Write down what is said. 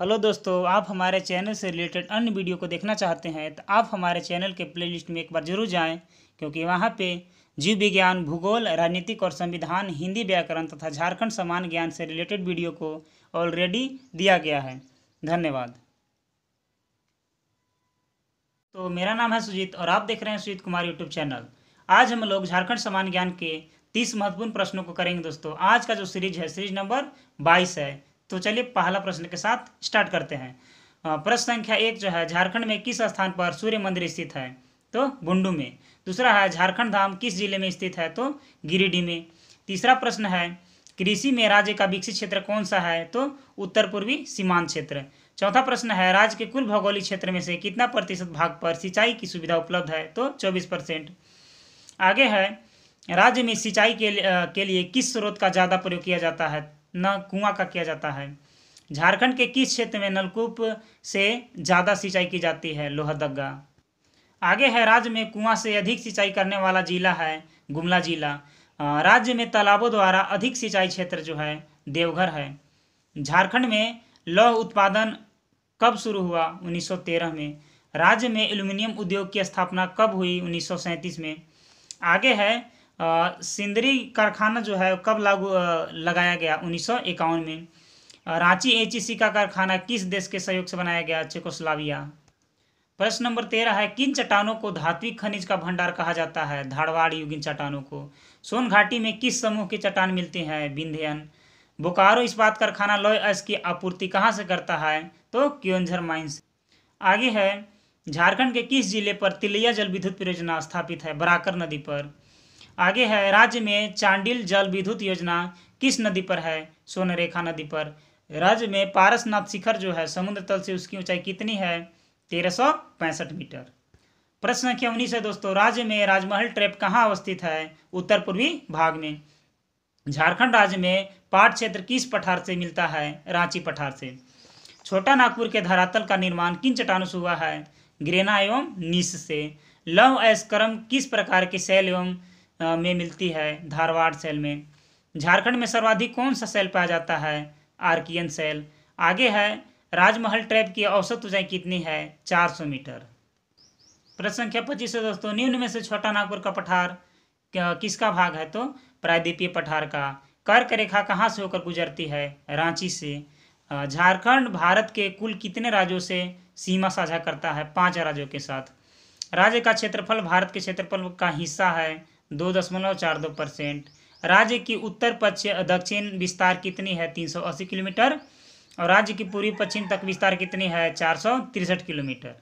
hello दोस्तों आप हमारे चैनल से रिलेटेड अन्य वीडियो को देखना चाहते हैं तो आप हमारे चैनल के प्लेलिस्ट में एक बार जरूर जाएं क्योंकि वहाँ पे जीव विज्ञान भूगोल राजनीतिक और संविधान हिंदी व्याकरण तथा झारखंड समान ज्ञान से रिलेटेड वीडियो को ऑलरेडी दिया गया है धन्यवाद तो मेरा नाम है सुजीत और आप देख रहे हैं सुजीत कुमार यूट्यूब चैनल आज हम लोग झारखंड समान ज्ञान के तीस महत्वपूर्ण प्रश्नों को करेंगे दोस्तों आज का जो सीरीज है सीरीज नंबर बाईस है तो चलिए पहला प्रश्न के साथ स्टार्ट करते हैं प्रश्न संख्या एक जो है झारखंड में किस स्थान पर सूर्य मंदिर स्थित है तो बुंडू में दूसरा है झारखंड धाम किस जिले में स्थित है तो गिरिडीह में तीसरा प्रश्न है कृषि में राज्य का विकसित क्षेत्र कौन सा है तो उत्तर पूर्वी सीमांत क्षेत्र चौथा प्रश्न है राज्य के कुल भौगोलिक क्षेत्र में से कितना प्रतिशत भाग पर सिंचाई की सुविधा उपलब्ध है तो चौबीस परसेंट आगे है राज्य में सिंचाई के लिए, के लिए किस स्रोत का ज़्यादा प्रयोग किया जाता है न कुआं का किया जाता है झारखंड के किस क्षेत्र में नलकूप से ज़्यादा सिंचाई की जाती है लोहदगा आगे है राज्य में कुआं से अधिक सिंचाई करने वाला जिला है गुमला जिला राज्य में तालाबों द्वारा अधिक सिंचाई क्षेत्र जो है देवघर है झारखंड में लौह उत्पादन कब शुरू हुआ 1913 में राज्य में एल्यूमिनियम उद्योग की स्थापना कब हुई 1937 में आगे है सिंदरी कारखाना जो है कब लागू लगाया गया उन्नीस में रांची एच का कारखाना किस देश के सहयोग से बनाया गया चेकोस्लाविया प्रश्न नंबर तेरह है किन चट्टानों को धात्विक खनिज का भंडार कहा जाता है धारवाड़ युगिन चट्टानों को सोन घाटी में किस समूह के चट्टान मिलते हैं बिंध्यन बोकारो इस्पात कारखाना लॉय अस की आपूर्ति कहाँ से करता है तो क्योंझर माइंस आगे है झारखंड के किस जिले पर तिलैया जल विद्युत परियोजना स्थापित है बराकर नदी पर आगे है राज्य में चांडिल जल विद्युत योजना किस नदी पर है सोनरेखा नदी पर राज्य में पारसनाथ शिखर जो है समुद्र तल से उसकी ऊंचाई कितनी है तेरह मीटर प्रश्न संख्या उन्नीस है दोस्तों राज्य में राजमहल ट्रैप कहाँ अवस्थित है उत्तर पूर्वी भाग में झारखंड राज्य में पाट क्षेत्र किस पठार से मिलता है रांची पठार से छोटा नागपुर के धरातल का निर्माण किन चट्टानों से हुआ है ग्रेना एवं निश से लव एस किस प्रकार के शैल एवं में मिलती है धारवाड़ सेल में झारखंड में सर्वाधिक कौन सा सेल पाया जाता है आर्कियन सेल आगे है राजमहल ट्रैप की औसत ऊंचाई कितनी है 400 मीटर प्रश्न संख्या पच्चीस है दोस्तों निम्न में से छोटा नागपुर का पठार किसका भाग है तो प्रायद्वीपीय पठार का कर्क रेखा कहाँ से होकर गुजरती है रांची से झारखंड भारत के कुल कितने राज्यों से सीमा साझा करता है पांच राज्यों के साथ राज्य का क्षेत्रफल भारत के क्षेत्रफल का हिस्सा है दो दशमलव चार दो परसेंट राज्य की उत्तर पश्चिम दक्षिण विस्तार कितनी है तीन सौ अस्सी किलोमीटर और राज्य की पूर्वी पश्चिम तक विस्तार कितनी है चार सौ तिरसठ किलोमीटर